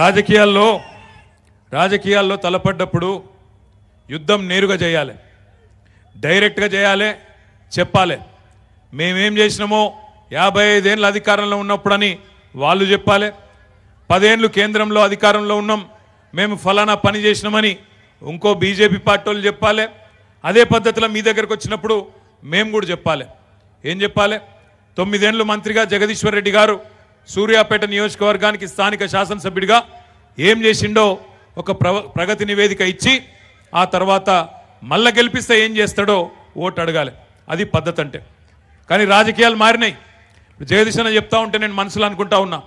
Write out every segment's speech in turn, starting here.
రాజకీయాల్లో రాజకీయాల్లో తలపడ్డప్పుడు యుద్ధం నేరుగా చేయాలి డైరెక్ట్గా చేయాలి చెప్పాలి మేమేం చేసినామో యాభై ఐదేళ్ళు అధికారంలో ఉన్నప్పుడని వాళ్ళు చెప్పాలి పదేళ్ళు కేంద్రంలో అధికారంలో ఉన్నాం మేము ఫలానా పని చేసినామని ఇంకో బీజేపీ పార్టీ వాళ్ళు చెప్పాలి అదే పద్ధతిలో మీ దగ్గరకు వచ్చినప్పుడు మేము కూడా చెప్పాలి ఏం చెప్పాలి తొమ్మిదేళ్ళు మంత్రిగా జగదీశ్వర్ రెడ్డి గారు సూర్యాపేట నియోజకవర్గానికి స్థానిక శాసనసభ్యుడిగా ఏం చేసిండో ఒక ప్రగతి నివేదిక ఇచ్చి ఆ తర్వాత మల్ల గెలిపిస్తే ఏం చేస్తాడో ఓటు అడగాలి అది పద్ధతి అంటే కానీ రాజకీయాలు మారినాయి జగదీశన చెప్తా ఉంటే నేను మనసులో అనుకుంటా ఉన్నా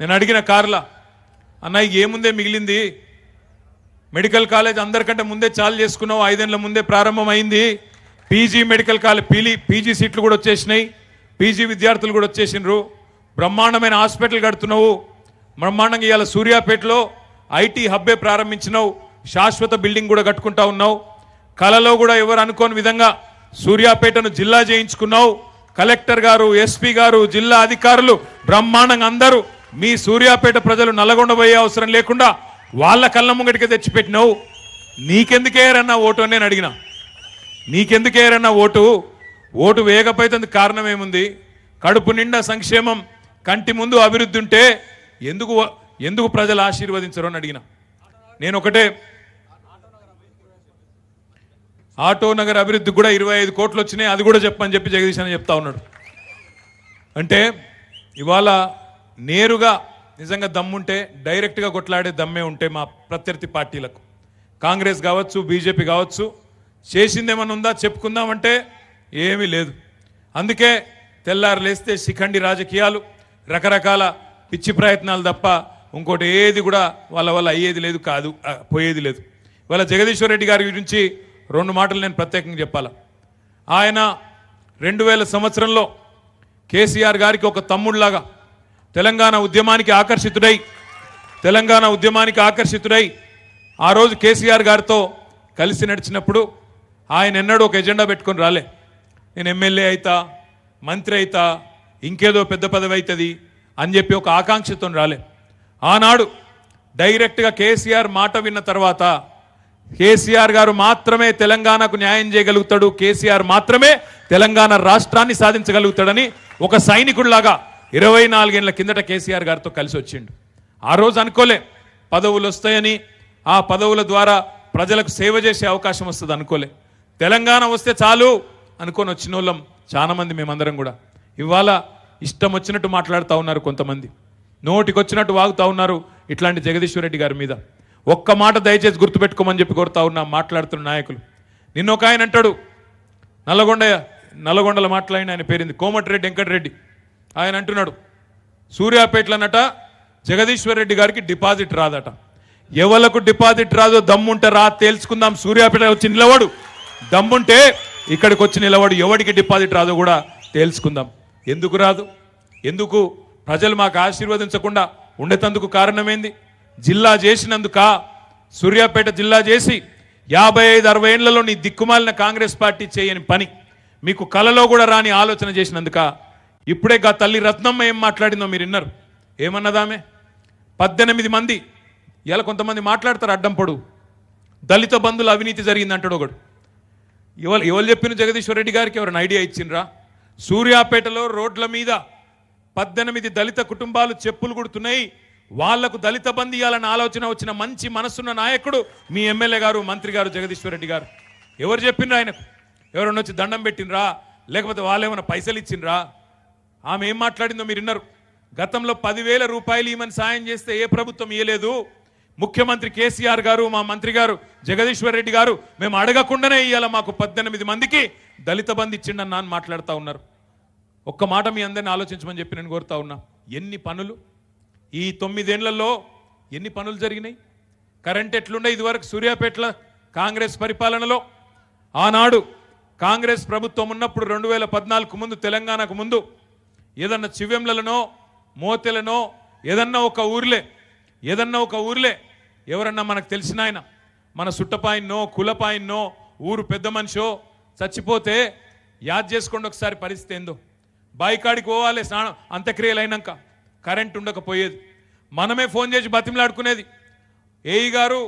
నేను అడిగిన కార్ల అన్నయ్య ఏముందే మిగిలింది మెడికల్ కాలేజ్ అందరికంటే ముందే చాలు చేసుకున్నావు ఐదేళ్ల ముందే ప్రారంభమైంది పీజీ మెడికల్ కాలేజ్ పీలి పీజీ సీట్లు కూడా వచ్చేసినాయి పీజీ విద్యార్థులు కూడా వచ్చేసినారు బ్రహ్మాండమైన హాస్పిటల్ కడుతున్నావు బ్రహ్మాండంగా ఇవాళ సూర్యాపేటలో ఐటీ హబ్బే ప్రారంభించినావు శాశ్వత బిల్డింగ్ కూడా కట్టుకుంటా ఉన్నావు కళలో కూడా ఎవరు అనుకోని విధంగా సూర్యాపేటను జిల్లా చేయించుకున్నావు కలెక్టర్ గారు ఎస్పీ గారు జిల్లా అధికారులు బ్రహ్మాండంగా అందరూ మీ సూర్యాపేట ప్రజలు నల్లగొండబోయే అవసరం లేకుండా వాళ్ళ కళ్ళ ముంగటికి తెచ్చిపెట్టినావు నీకెందుకేరన్నా ఓటు అని నేను అడిగినా నీకెందుకేరన్నా ఓటు ఓటు వేయకపోతే కారణం ఏముంది కడుపు నిండా సంక్షేమం కంటి ముందు అభివృద్ధి ఉంటే ఎందుకు ఎందుకు ప్రజలు ఆశీర్వదించరు అని అడిగిన నేను ఒకటే ఆటో నగర్ అభివృద్ధికి కూడా ఇరవై ఐదు కోట్లు వచ్చినాయి అది కూడా చెప్పని చెప్పి జగదీశ్ అని చెప్తా ఉన్నాడు అంటే ఇవాళ నేరుగా నిజంగా దమ్ముంటే డైరెక్ట్గా కొట్లాడే దమ్మే ఉంటే మా ప్రత్యర్థి పార్టీలకు కాంగ్రెస్ కావచ్చు బీజేపీ కావచ్చు చేసిందేమన్నా ఉందా చెప్పుకుందామంటే ఏమీ లేదు అందుకే తెల్లారు లేస్తే శిఖండి రాజకీయాలు రకరకాల పిచ్చి ప్రయత్నాలు తప్ప ఇంకోటి ఏది కూడా వాళ్ళ వల్ల అయ్యేది లేదు కాదు పోయేది లేదు ఇవాళ జగదీశ్వర్ రెడ్డి గారి గురించి రెండు మాటలు నేను ప్రత్యేకంగా చెప్పాలా ఆయన రెండు వేల సంవత్సరంలో కేసీఆర్ గారికి ఒక తమ్ముళ్లాగా తెలంగాణ ఉద్యమానికి ఆకర్షితుడై తెలంగాణ ఉద్యమానికి ఆకర్షితుడై ఆ రోజు కేసీఆర్ గారితో కలిసి నడిచినప్పుడు ఆయన ఎన్నడూ ఒక ఎజెండా పెట్టుకొని రాలే నేను ఎమ్మెల్యే అవుతా మంత్రి అవుతా ఇంకేదో పెద్ద పదవి అవుతుంది అని చెప్పి ఒక ఆకాంక్షతో రాలే ఆనాడు డైరెక్ట్గా కేసీఆర్ మాట విన్న తర్వాత కేసీఆర్ గారు మాత్రమే తెలంగాణకు న్యాయం చేయగలుగుతాడు కేసీఆర్ మాత్రమే తెలంగాణ రాష్ట్రాన్ని సాధించగలుగుతాడని ఒక సైనికుడిలాగా ఇరవై నాలుగేళ్ల కిందట కేసీఆర్ గారితో కలిసి వచ్చిండు ఆ రోజు అనుకోలే పదవులు వస్తాయని ఆ పదవుల ద్వారా ప్రజలకు సేవ చేసే అవకాశం వస్తుంది అనుకోలే తెలంగాణ వస్తే చాలు అనుకొని వచ్చిన వాళ్ళం చాలామంది మేమందరం కూడా ఇవాళ ఇష్టం వచ్చినట్టు మాట్లాడుతూ ఉన్నారు కొంతమంది నోటికొచ్చినట్టు వాగుతూ ఉన్నారు ఇట్లాంటి జగదీశ్వర రెడ్డి గారి మీద ఒక్క మాట దయచేసి గుర్తుపెట్టుకోమని చెప్పి కోరుతా ఉన్నా మాట్లాడుతున్న నాయకులు నిన్న ఒక ఆయన అంటాడు నల్లగొండ నల్లగొండల మాట్లాడిన ఆయన పేరింది కోమటిరెడ్డి వెంకటరెడ్డి ఆయన అంటున్నాడు సూర్యాపేటలనట జగదీశ్వర్ రెడ్డి గారికి డిపాజిట్ రాదట ఎవలకు డిపాజిట్ రాదో దమ్ముంటే రా తేల్చుకుందాం సూర్యాపేట వచ్చి నిలవడు దమ్ముంటే ఇక్కడికి వచ్చి నిలవడు ఎవడికి డిపాజిట్ రాదో కూడా తేల్చుకుందాం ఎందుకు రాదు ఎందుకు ప్రజలు మాకు ఆశీర్వదించకుండా ఉండేటందుకు కారణమేంది జిల్లా చేసినందుక సూర్యాపేట జిల్లా చేసి యాభై ఐదు అరవై ఏళ్లలో నీ దిక్కుమాలిన కాంగ్రెస్ పార్టీ చేయని పని మీకు కలలో కూడా రాని ఆలోచన చేసినందుక ఇప్పుడే గా తల్లి రత్నమ్మ ఏం మాట్లాడిందో మీరు విన్నారు ఏమన్నదామే పద్దెనిమిది మంది ఇలా కొంతమంది మాట్లాడతారు అడ్డం పొడు దళిత బంధుల అవినీతి జరిగిందంటాడు ఒకడు ఎవరు ఎవరు చెప్పిన జగదీశ్వర రెడ్డి గారికి ఎవరైనా ఐడియా ఇచ్చిండ్రా సూర్యాపేటలో రోడ్ల మీద పద్దెనిమిది దళిత కుటుంబాలు చెప్పులు కొడుతున్నాయి వాళ్లకు దళిత బందీయాలన్న ఆలోచన వచ్చిన మంచి మనసున్న నాయకుడు మీ ఎమ్మెల్యే గారు మంత్రి గారు జగదీశ్వర్ రెడ్డి గారు ఎవరు చెప్పిండ్రు ఆయనకు ఎవరన్నా వచ్చి దండం పెట్టినరా లేకపోతే వాళ్ళు ఏమైనా పైసలు ఇచ్చిండ్రా ఆమె ఏం మాట్లాడిందో మీరు విన్నారు గతంలో పదివేల రూపాయలు ఈమెను సాయం చేస్తే ఏ ప్రభుత్వం ఇవ్వలేదు ముఖ్యమంత్రి కేసీఆర్ గారు మా మంత్రి గారు జగదీశ్వర్ రెడ్డి గారు మేము అడగకుండానే ఇవాళ మాకు పద్దెనిమిది మందికి దళిత బంది ఇచ్చిండని నాన్న మాట్లాడుతూ ఉన్నారు ఒక్క మాట మీ అందరిని ఆలోచించమని చెప్పి నేను కోరుతా ఉన్నా ఎన్ని పనులు ఈ తొమ్మిదేళ్లలో ఎన్ని పనులు జరిగినాయి కరెంట్ ఎట్లుండే ఇదివరకు సూర్యాపేటల కాంగ్రెస్ పరిపాలనలో ఆనాడు కాంగ్రెస్ ప్రభుత్వం ఉన్నప్పుడు రెండు వేల పద్నాలుగు ముందు తెలంగాణకు ముందు ఏదన్నా చివెంలనో మోతెలనో ఏదన్నా ఒక ఊర్లే ఏదన్నా ఒక ఊర్లే ఎవరన్నా మనకు తెలిసిన ఆయన మన సుట్టపాయినో కులపాయినో ఊరు పెద్ద మనిషో చచ్చిపోతే యాద్ చేసుకోండి ఒకసారి పరిస్థితి ఏందో బాయికాడికి పోవాలి స్నానం అంత్యక్రియలు అయినాక కరెంట్ ఉండకపోయేది మనమే ఫోన్ చేసి బతిమలాడుకునేది ఏఈ గారు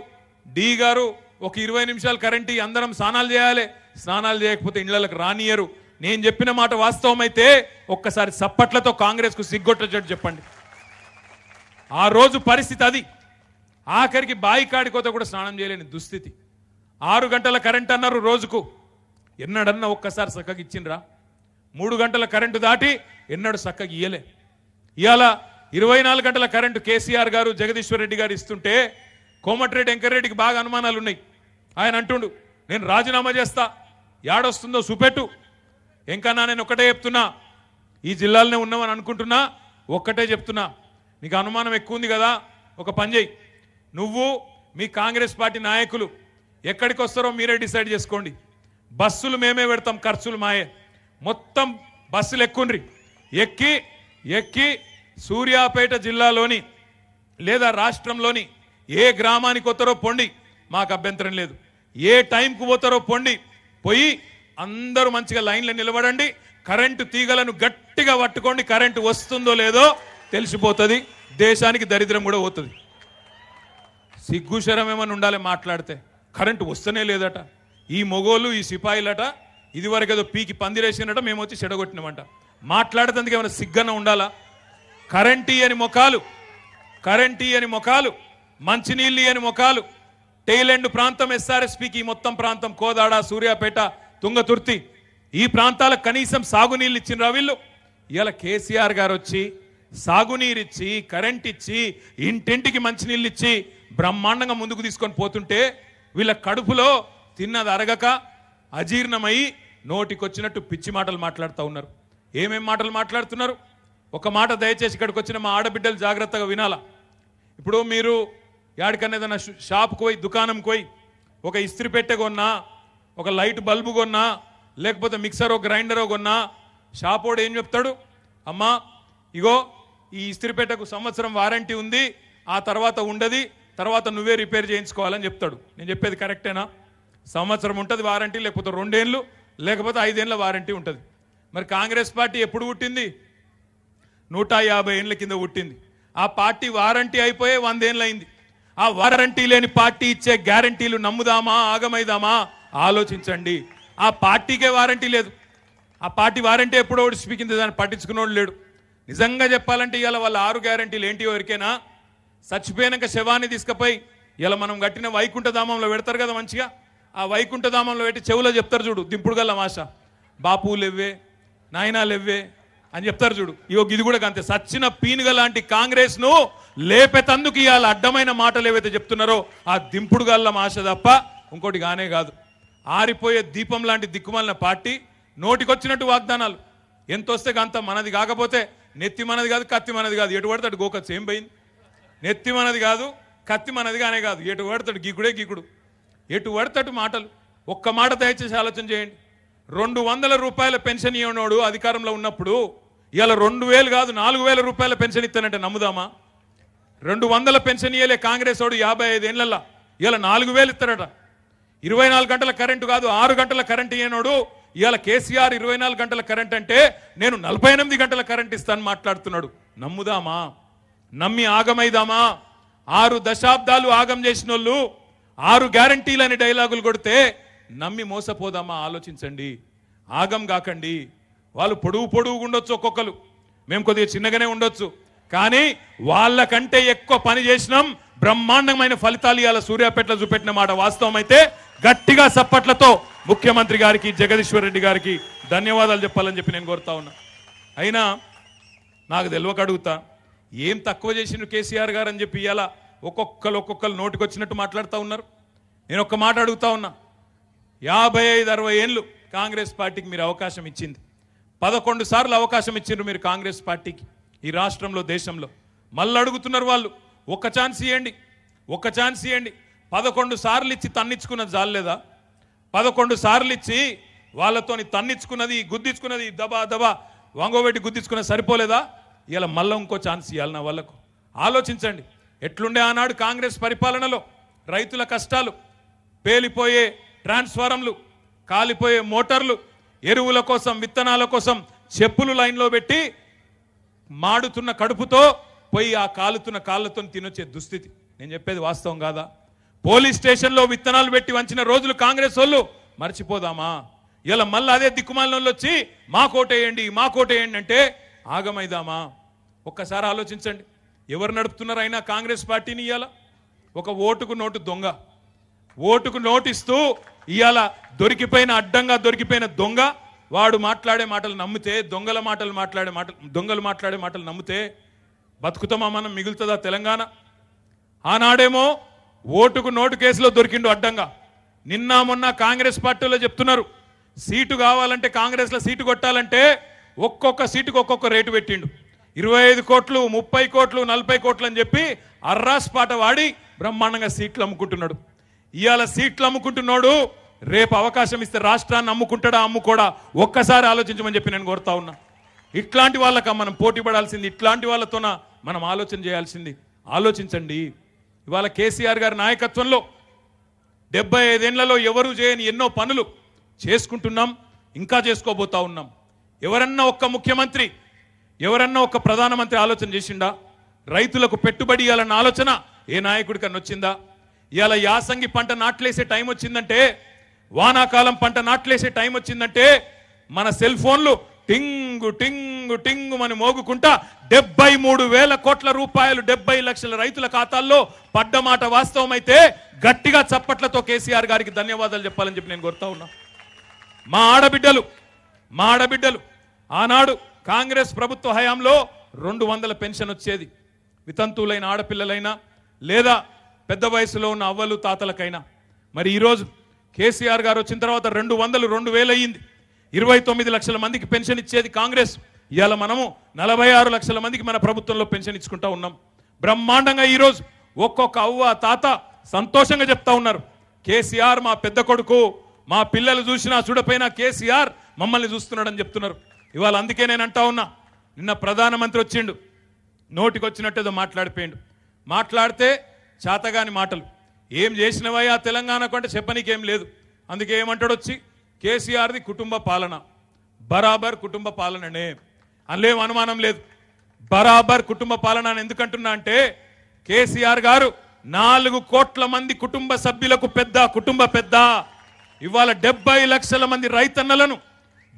డి గారు ఒక ఇరవై నిమిషాలు కరెంట్ అందరం స్నానాలు చేయాలి స్నానాలు చేయకపోతే ఇళ్లకు రానియరు నేను చెప్పిన మాట వాస్తవమైతే ఒక్కసారి సప్పట్లతో కాంగ్రెస్కు సిగ్గొట్టచ్చాడు చెప్పండి ఆ రోజు పరిస్థితి అది ఆఖరికి బాయి కాడికోత కూడా స్నానం చేయలేని దుస్థితి ఆరు గంటల కరెంట్ అన్నారు రోజుకు ఎన్నడన్నా ఒక్కసారి చక్కగా ఇచ్చిండ్రా మూడు గంటల కరెంటు దాటి ఎన్నడూ చక్కగా ఇయ్యలే ఇవాళ ఇరవై నాలుగు గంటల కరెంటు కేసీఆర్ గారు జగదీశ్వర్ రెడ్డి గారు ఇస్తుంటే కోమటిరెడ్డి వెంకరెడ్డికి బాగా అనుమానాలు ఉన్నాయి ఆయన అంటుండు నేను రాజీనామా చేస్తా యాడొస్తుందో ఇంకా నా నేను ఒకటే చెప్తున్నా ఈ జిల్లాలోనే ఉన్నామని అనుకుంటున్నా ఒక్కటే చెప్తున్నా నీకు అనుమానం ఎక్కువ ఉంది కదా ఒక పని చేయి నువ్వు మీ కాంగ్రెస్ పార్టీ నాయకులు ఎక్కడికి వస్తారో మీరే డిసైడ్ చేసుకోండి బస్సులు మేమే పెడతాం ఖర్చులు మాయే మొత్తం బస్సులు ఎక్కుండ్రి ఎక్కి ఎక్కి సూర్యాపేట జిల్లాలోని లేదా రాష్ట్రంలోని ఏ గ్రామానికి పోతారో పొండి మాకు అభ్యంతరం లేదు ఏ టైంకు పోతారో పొండి పోయి అందరూ మంచిగా లైన్లో నిలబడండి కరెంటు తీగలను గట్టిగా పట్టుకోండి కరెంటు వస్తుందో లేదో తెలిసిపోతుంది దేశానికి దరిద్రం కూడా పోతుంది సిగ్గుశరం ఏమైనా ఉండాలి మాట్లాడితే కరెంటు వస్తూనే లేదట ఈ మొగోలు ఈ సిపాయిలట ఇదివరకు ఏదో పీకి పందిరేసినట మేము వచ్చి చెడగొట్టినామంట మాట్లాడేందుకు ఏమైనా సిగ్గన ఉండాలా కరెంటీ అని మొఖాలు కరెంటీ అని మొఖాలు మంచినీళ్ళు అని మొఖాలు టెయిలెండ్ ప్రాంతం ఎస్ఆర్ఎస్పికి మొత్తం ప్రాంతం కోదాడ సూర్యాపేట తుంగతుర్తి ఈ ప్రాంతాలకు కనీసం సాగునీళ్ళు ఇచ్చిన వీళ్ళు ఇలా కేసీఆర్ గారు వచ్చి సాగునీరిచ్చి కరెంట్ ఇచ్చి ఇంటింటికి మంచినీళ్ళు ఇచ్చి బ్రహ్మాండంగా ముందుకు తీసుకొని పోతుంటే వీళ్ళ కడుపులో తిన్నది అరగక అజీర్ణమై నోటికొచ్చినట్టు పిచ్చి మాటలు మాట్లాడుతూ ఉన్నారు ఏమేం మాటలు మాట్లాడుతున్నారు ఒక మాట దయచేసి ఇక్కడికి వచ్చిన మా ఆడబిడ్డలు జాగ్రత్తగా వినాలా ఇప్పుడు మీరు యాడికన్నా ఏదైనా షాప్కి పోయి దుకాణంకి పోయి ఒక ఇస్త్రీ పెట్టె కొన్నా ఒక లైట్ బల్బు కొన్నా లేకపోతే మిక్సరో గ్రైండరో కొన్నా షాపోడు ఏం చెప్తాడు అమ్మా ఇగో ఈ ఇస్త్రీ పెట్టకు సంవత్సరం వారంటీ ఉంది ఆ తర్వాత ఉండది తర్వాత నువ్వే రిపేర్ చేయించుకోవాలని చెప్తాడు నేను చెప్పేది కరెక్టేనా సంవత్సరం ఉంటుంది వారంటీ లేకపోతే రెండేళ్ళు లేకపోతే ఐదేళ్ల వారంటీ ఉంటుంది మరి కాంగ్రెస్ పార్టీ ఎప్పుడు పుట్టింది నూట యాభై ఏళ్ళ కింద పుట్టింది ఆ పార్టీ వారంటీ అయిపోయే వందేళ్ళయింది ఆ వారంటీ లేని పార్టీ ఇచ్చే గ్యారంటీలు నమ్ముదామా ఆగమైదామా ఆలోచించండి ఆ పార్టీకే వారంటీ లేదు ఆ పార్టీ వారంటీ ఎప్పుడో ఒకటి దాన్ని దాన్ని వాళ్ళు లేడు నిజంగా చెప్పాలంటే ఇవాళ వాళ్ళ ఆరు గ్యారంటీలు ఏంటి ఎవరికైనా చచ్చిపోయాక శవాన్ని తీసుకుపోయి ఇలా మనం కట్టిన వైకుంఠధామంలో పెడతారు కదా మంచిగా ఆ వైకుంఠధామంలో పెట్టి చెవులో చెప్తారు చూడు దింపుడుగల్ల మాష బాపు లెవ్వే నాయనా లెవ్వే అని చెప్తారు చూడు ఇగో ఇది కూడా అంతే సచ్చిన పీనుగ లాంటి కాంగ్రెస్ను లేపెతందుకు ఇవాళ అడ్డమైన మాటలు ఏవైతే చెప్తున్నారో ఆ దింపుడు గల్ల మాష తప్ప ఇంకోటి కానే కాదు ఆరిపోయే దీపం లాంటి దిక్కుమాలిన పార్టీ నోటికొచ్చినట్టు వాగ్దానాలు ఎంత వస్తే అంత మనది కాకపోతే నెత్తి మనది కాదు కత్తి మనది కాదు ఎటు పడతాడు గోకత్ ఏం పోయింది నెత్తి మనది కాదు కత్తి మనది కానే కాదు ఎటు పడతాడు గీకుడే గీకుడు ఎటు పడతటు మాటలు ఒక్క మాట దయచేసి ఆలోచన చేయండి రెండు వందల రూపాయల పెన్షన్ ఇవ్వనోడు అధికారంలో ఉన్నప్పుడు ఇవాళ రెండు వేలు కాదు నాలుగు వేల రూపాయల పెన్షన్ ఇస్తానంటే నమ్ముదామా రెండు వందల పెన్షన్ ఇవ్వలే కాంగ్రెస్ వాడు యాభై ఐదేళ్లల్లా ఇవాళ నాలుగు వేలు ఇస్తాడట ఇరవై నాలుగు గంటల కరెంటు కాదు ఆరు గంటల కరెంటు ఇవ్వనోడు ఇవాళ కేసీఆర్ ఇరవై నాలుగు గంటల కరెంట్ అంటే నేను నలభై ఎనిమిది గంటల కరెంట్ ఇస్తాను మాట్లాడుతున్నాడు నమ్ముదామా నమ్మి ఆగమైదామా ఆరు దశాబ్దాలు ఆగం చేసిన వాళ్ళు ఆరు గ్యారంటీలు అనే డైలాగులు కొడితే నమ్మి మోసపోదామా ఆలోచించండి ఆగం కాకండి వాళ్ళు పొడుగు పొడుగు ఉండొచ్చు ఒక్కొక్కరు మేము కొద్దిగా చిన్నగానే ఉండొచ్చు కానీ వాళ్ళకంటే ఎక్కువ పని చేసినాం బ్రహ్మాండమైన ఫలితాలు ఇవాళ సూర్యాపేటలో చూపెట్టిన మాట వాస్తవం అయితే గట్టిగా సప్పట్లతో ముఖ్యమంత్రి గారికి జగదీశ్వర్ రెడ్డి గారికి ధన్యవాదాలు చెప్పాలని చెప్పి నేను కోరుతా ఉన్నా అయినా నాకు తెలియక అడుగుతా ఏం తక్కువ చేసిండు కేసీఆర్ గారు అని చెప్పి ఇవాళ ఒక్కొక్కరు ఒక్కొక్కరు నోటికి వచ్చినట్టు మాట్లాడుతూ ఉన్నారు నేను ఒక్క మాట అడుగుతా ఉన్నా యాభై ఐదు అరవై ఏళ్ళు కాంగ్రెస్ పార్టీకి మీరు అవకాశం ఇచ్చింది పదకొండు సార్లు అవకాశం ఇచ్చిండ్రు మీరు కాంగ్రెస్ పార్టీకి ఈ రాష్ట్రంలో దేశంలో మళ్ళీ అడుగుతున్నారు వాళ్ళు ఒక్క ఛాన్స్ ఇవ్వండి ఒక్క ఛాన్స్ ఇవ్వండి పదకొండు సార్లు ఇచ్చి తన్నిచ్చుకున్నది జాలేదా పదకొండు సార్లు ఇచ్చి వాళ్ళతోని తన్నిచ్చుకున్నది గుద్దించుకున్నది దబా దబా వంగోబెట్టి గుద్దించుకున్నది సరిపోలేదా ఇలా మళ్ళీ ఇంకో ఛాన్స్ ఇవ్వాలి నా వాళ్ళకు ఆలోచించండి ఎట్లుండే ఆనాడు కాంగ్రెస్ పరిపాలనలో రైతుల కష్టాలు పేలిపోయే ట్రాన్స్ఫారంలు కాలిపోయే మోటార్లు ఎరువుల కోసం విత్తనాల కోసం చెప్పులు లైన్లో పెట్టి మాడుతున్న కడుపుతో పోయి ఆ కాలుతున్న కాళ్ళతో తినొచ్చే దుస్థితి నేను చెప్పేది వాస్తవం కాదా పోలీస్ స్టేషన్లో విత్తనాలు పెట్టి వంచిన రోజులు కాంగ్రెస్ వాళ్ళు మర్చిపోదామా ఇలా మళ్ళీ అదే దిక్కుమాలంలో వచ్చి మా కోటేయండి మా కోటేయండి అంటే ఆగమైదామా ఒక్కసారి ఆలోచించండి ఎవరు నడుపుతున్నారు అయినా కాంగ్రెస్ పార్టీని ఇవాళ ఒక ఓటుకు నోటు దొంగ ఓటుకు నోటిస్తూ ఇవాళ దొరికిపోయిన అడ్డంగా దొరికిపోయిన దొంగ వాడు మాట్లాడే మాటలు నమ్మితే దొంగల మాటలు మాట్లాడే మాట దొంగలు మాట్లాడే మాటలు నమ్మితే బతుకుతామా మనం మిగులుతుందా తెలంగాణ ఆనాడేమో ఓటుకు నోటు కేసులో దొరికిండు అడ్డంగా నిన్న మొన్న కాంగ్రెస్ పార్టీలో చెప్తున్నారు సీటు కావాలంటే కాంగ్రెస్లో సీటు కొట్టాలంటే ఒక్కొక్క సీటుకు ఒక్కొక్క రేటు పెట్టిండు ఇరవై ఐదు కోట్లు ముప్పై కోట్లు నలభై కోట్లు అని చెప్పి అర్రాస్ పాట వాడి బ్రహ్మాండంగా సీట్లు అమ్ముకుంటున్నాడు ఇవాళ సీట్లు అమ్ముకుంటున్నాడు రేపు అవకాశం ఇస్తే రాష్ట్రాన్ని అమ్ముకుంటాడా అమ్ముకోడా ఒక్కసారి ఆలోచించమని చెప్పి నేను కోరుతా ఉన్నా ఇట్లాంటి వాళ్ళక మనం పోటీ పడాల్సింది ఇట్లాంటి వాళ్ళతోన మనం ఆలోచన చేయాల్సింది ఆలోచించండి ఇవాళ కేసీఆర్ గారి నాయకత్వంలో డెబ్బై ఐదేళ్లలో ఎవరు చేయని ఎన్నో పనులు చేసుకుంటున్నాం ఇంకా చేసుకోబోతా ఉన్నాం ఎవరన్నా ఒక్క ముఖ్యమంత్రి ఎవరన్నా ఒక ప్రధానమంత్రి ఆలోచన చేసిండా రైతులకు పెట్టుబడి ఇవ్వాలన్న ఆలోచన ఏ నాయకుడికన్నా వచ్చిందా ఇవాళ యాసంగి పంట నాట్లేసే టైం వచ్చిందంటే వానాకాలం పంట నాట్లేసే టైం వచ్చిందంటే మన సెల్ ఫోన్లు టింగు టింగు టింగు అని మోగుకుంటా డెబ్బై మూడు వేల కోట్ల రూపాయలు డెబ్బై లక్షల రైతుల ఖాతాల్లో పడ్డ మాట వాస్తవమైతే గట్టిగా చప్పట్లతో కేసీఆర్ గారికి ధన్యవాదాలు చెప్పాలని చెప్పి నేను కోరుతా ఉన్నా మా ఆడబిడ్డలు మా ఆడబిడ్డలు ఆనాడు కాంగ్రెస్ ప్రభుత్వ హయాంలో రెండు వందల పెన్షన్ వచ్చేది వితంతువులైన ఆడపిల్లలైనా లేదా పెద్ద వయసులో ఉన్న అవ్వలు తాతలకైనా మరి ఈరోజు కేసీఆర్ గారు వచ్చిన తర్వాత రెండు వందలు రెండు వేలు అయ్యింది ఇరవై తొమ్మిది లక్షల మందికి పెన్షన్ ఇచ్చేది కాంగ్రెస్ ఇవాళ మనము నలభై ఆరు లక్షల మందికి మన ప్రభుత్వంలో పెన్షన్ ఇచ్చుకుంటా ఉన్నాం బ్రహ్మాండంగా ఈరోజు ఒక్కొక్క అవ్వ తాత సంతోషంగా చెప్తా ఉన్నారు కేసీఆర్ మా పెద్ద కొడుకు మా పిల్లలు చూసినా చూడపోయినా కేసీఆర్ మమ్మల్ని చూస్తున్నాడని చెప్తున్నారు ఇవాళ అందుకే నేను అంటా ఉన్నా నిన్న ప్రధానమంత్రి వచ్చిండు వచ్చినట్టేదో మాట్లాడిపోయిండు మాట్లాడితే చేతగాని మాటలు ఏం ఆ తెలంగాణకు అంటే చెప్పనీకేం లేదు అందుకే ఏమంటాడు వచ్చి కేసీఆర్ది కుటుంబ పాలన బరాబర్ కుటుంబ పాలననే అందులో అనుమానం లేదు బరాబర్ కుటుంబ పాలన అని ఎందుకంటున్నా అంటే కేసీఆర్ గారు నాలుగు కోట్ల మంది కుటుంబ సభ్యులకు పెద్ద కుటుంబ పెద్ద ఇవాళ డెబ్బై లక్షల మంది రైతన్నలను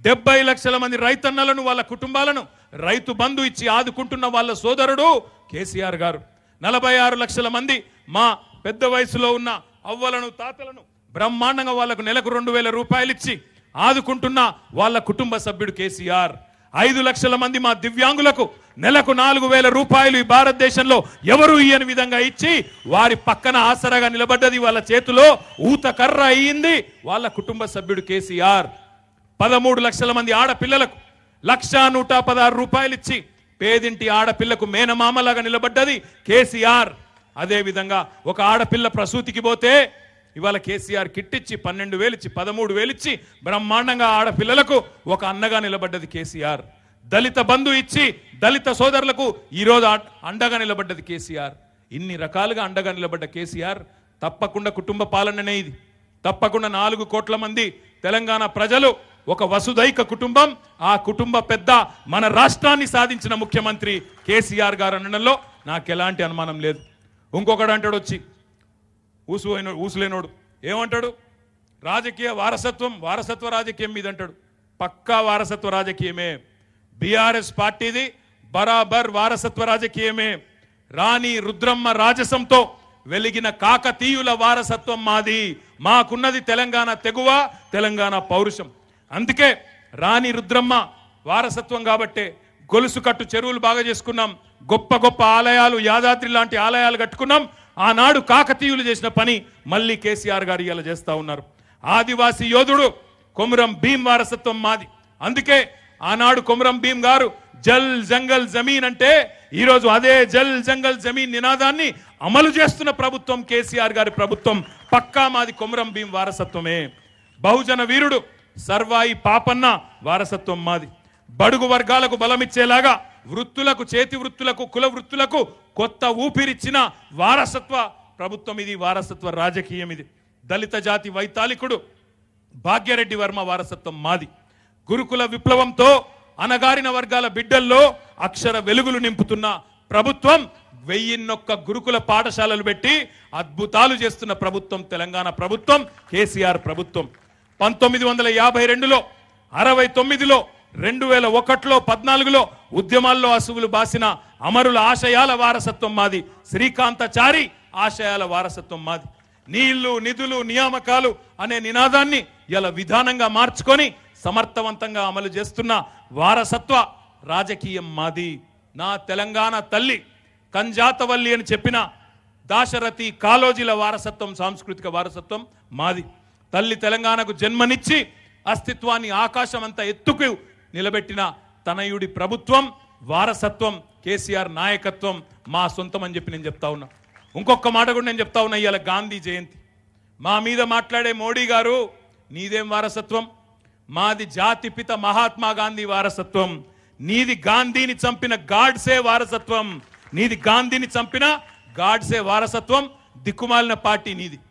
డెబ్బై లక్షల మంది రైతన్నలను వాళ్ళ కుటుంబాలను రైతు బంధు ఇచ్చి ఆదుకుంటున్న వాళ్ళ సోదరుడు కేసీఆర్ గారు నలభై ఆరు లక్షల మంది మా పెద్ద వయసులో ఉన్న అవ్వలను తాతలను బ్రహ్మాండంగా వాళ్లకు నెలకు రెండు వేల రూపాయలు ఇచ్చి ఆదుకుంటున్న వాళ్ళ కుటుంబ సభ్యుడు కేసీఆర్ ఐదు లక్షల మంది మా దివ్యాంగులకు నెలకు నాలుగు వేల రూపాయలు ఈ భారతదేశంలో ఎవరు ఇయ్యని విధంగా ఇచ్చి వారి పక్కన ఆసరాగా నిలబడ్డది వాళ్ళ చేతిలో ఊత కర్ర అయ్యింది వాళ్ళ కుటుంబ సభ్యుడు కేసీఆర్ పదమూడు లక్షల మంది ఆడపిల్లలకు లక్ష నూట పదహారు రూపాయలు ఇచ్చి పేదింటి ఆడపిల్లకు మేనమామలాగా నిలబడ్డది కేసీఆర్ అదేవిధంగా ఒక ఆడపిల్ల ప్రసూతికి పోతే ఇవాళ కేసీఆర్ కిట్ ఇచ్చి పన్నెండు వేలిచ్చి పదమూడు వేలిచ్చి బ్రహ్మాండంగా ఆడపిల్లలకు ఒక అన్నగా నిలబడ్డది కేసీఆర్ దళిత బంధు ఇచ్చి దళిత సోదరులకు ఈరోజు అండగా నిలబడ్డది కేసీఆర్ ఇన్ని రకాలుగా అండగా నిలబడ్డ కేసీఆర్ తప్పకుండా కుటుంబ పాలననే ఇది తప్పకుండా నాలుగు కోట్ల మంది తెలంగాణ ప్రజలు ఒక వసుదైక కుటుంబం ఆ కుటుంబ పెద్ద మన రాష్ట్రాన్ని సాధించిన ముఖ్యమంత్రి కేసీఆర్ గారు అనడంలో నాకు ఎలాంటి అనుమానం లేదు ఇంకొకడు అంటాడు వచ్చి ఊసు ఊసులేనోడు ఏమంటాడు రాజకీయ వారసత్వం వారసత్వ రాజకీయం మీద అంటాడు పక్కా వారసత్వ రాజకీయమే బీఆర్ఎస్ పార్టీది బరాబర్ వారసత్వ రాజకీయమే రాణి రుద్రమ్మ రాజసంతో వెలిగిన కాకతీయుల వారసత్వం మాది మాకున్నది తెలంగాణ తెగువ తెలంగాణ పౌరుషం అందుకే రాణి రుద్రమ్మ వారసత్వం కాబట్టే గొలుసు కట్టు చెరువులు బాగా చేసుకున్నాం గొప్ప గొప్ప ఆలయాలు యాదాద్రి లాంటి ఆలయాలు కట్టుకున్నాం ఆనాడు కాకతీయులు చేసిన పని మళ్ళీ కేసీఆర్ గారు ఇలా చేస్తూ ఉన్నారు ఆదివాసీ యోధుడు కొమురం భీం వారసత్వం మాది అందుకే ఆనాడు కొమురం భీం గారు జల్ జంగల్ జమీన్ అంటే ఈరోజు అదే జల్ జంగల్ జమీన్ నినాదాన్ని అమలు చేస్తున్న ప్రభుత్వం కేసీఆర్ గారి ప్రభుత్వం పక్కా మాది కొమురం భీం వారసత్వమే బహుజన వీరుడు సర్వాయి పాపన్న వారసత్వం మాది బడుగు వర్గాలకు బలమిచ్చేలాగా వృత్తులకు చేతి వృత్తులకు కుల వృత్తులకు కొత్త ఊపిరిచ్చిన వారసత్వ ప్రభుత్వం ఇది వారసత్వ రాజకీయం ఇది దళిత జాతి వైతాళికుడు భాగ్యరెడ్డి వర్మ వారసత్వం మాది గురుకుల విప్లవంతో అనగారిన వర్గాల బిడ్డల్లో అక్షర వెలుగులు నింపుతున్న ప్రభుత్వం వెయ్యిన్నొక్క గురుకుల పాఠశాలలు పెట్టి అద్భుతాలు చేస్తున్న ప్రభుత్వం తెలంగాణ ప్రభుత్వం కేసీఆర్ ప్రభుత్వం పంతొమ్మిది వందల యాభై రెండులో అరవై తొమ్మిదిలో రెండు వేల ఒకటిలో పద్నాలుగులో ఉద్యమాల్లో అసువులు బాసిన అమరుల ఆశయాల వారసత్వం మాది శ్రీకాంతచారి ఆశయాల వారసత్వం మాది నీళ్లు నిధులు నియామకాలు అనే నినాదాన్ని ఇలా విధానంగా మార్చుకొని సమర్థవంతంగా అమలు చేస్తున్న వారసత్వ రాజకీయం మాది నా తెలంగాణ తల్లి కంజాతవల్లి అని చెప్పిన దాశరథి కాలోజీల వారసత్వం సాంస్కృతిక వారసత్వం మాది తల్లి తెలంగాణకు జన్మనిచ్చి అస్తిత్వాన్ని ఆకాశం అంతా ఎత్తుకు నిలబెట్టిన తనయుడి ప్రభుత్వం వారసత్వం కేసీఆర్ నాయకత్వం మా సొంతం అని చెప్పి నేను చెప్తా ఉన్నా ఇంకొక మాట కూడా నేను చెప్తా ఉన్నా ఇవాళ గాంధీ జయంతి మా మీద మాట్లాడే మోడీ గారు నీదేం వారసత్వం మాది జాతిపిత మహాత్మా గాంధీ వారసత్వం నీది గాంధీని చంపిన గాడ్సే వారసత్వం నీది గాంధీని చంపిన గాడ్సే వారసత్వం దిక్కుమాలిన పార్టీ నీది